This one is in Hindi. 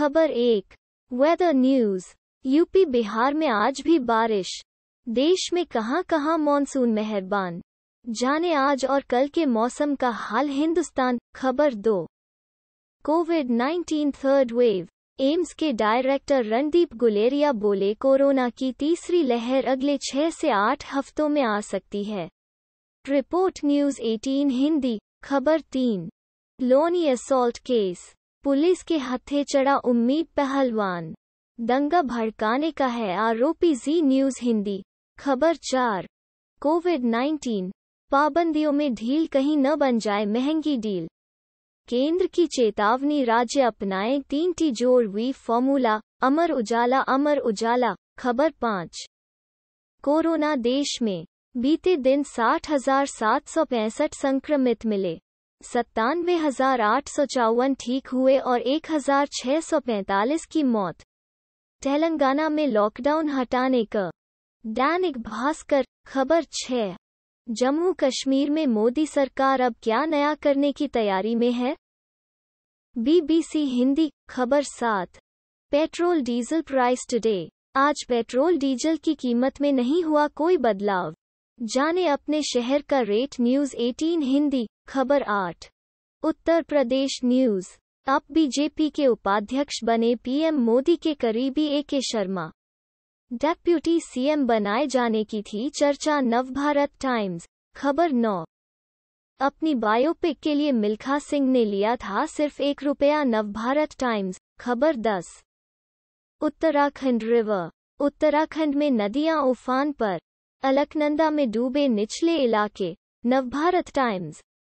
खबर एक वेदर न्यूज यूपी बिहार में आज भी बारिश देश में कहां कहां मानसून मेहरबान जाने आज और कल के मौसम का हाल हिंदुस्तान खबर दो कोविड 19 थर्ड वेव एम्स के डायरेक्टर रणदीप गुलेरिया बोले कोरोना की तीसरी लहर अगले छह से आठ हफ्तों में आ सकती है रिपोर्ट न्यूज 18 हिंदी खबर तीन लोनी असॉल्ट केस पुलिस के हथे चढ़ा उम्मीद पहलवान दंगा भड़काने का है आरोपी जी न्यूज हिंदी खबर चार कोविड 19 पाबंदियों में ढील कहीं न बन जाए महंगी डील केंद्र की चेतावनी राज्य अपनाएं तीन टी जोर वी फॉर्मूला अमर उजाला अमर उजाला खबर पाँच कोरोना देश में बीते दिन साठ हजार सात सौ पैंसठ संक्रमित मिले सत्तानवे हजार आठ सौ चौवन ठीक हुए और एक हजार सौ की मौत तेलंगाना में लॉकडाउन हटाने का दैनिक भास्कर खबर छः जम्मू कश्मीर में मोदी सरकार अब क्या नया करने की तैयारी में है बीबीसी हिंदी खबर सात पेट्रोल डीजल प्राइस टुडे आज पेट्रोल डीजल की कीमत में नहीं हुआ कोई बदलाव जाने अपने शहर का रेट न्यूज 18 हिंदी खबर आठ उत्तर प्रदेश न्यूज अब बीजेपी के उपाध्यक्ष बने पीएम मोदी के करीबी ए के शर्मा डेप्यूटी सीएम बनाए जाने की थी चर्चा नवभारत टाइम्स खबर नौ अपनी बायोपिक के लिए मिल्खा सिंह ने लिया था सिर्फ एक रुपया नवभारत टाइम्स खबर दस उत्तराखंड रिवर उत्तराखंड में नदियां उफान पर अलकनंदा में डूबे निचले इलाके नवभारत टाइम्स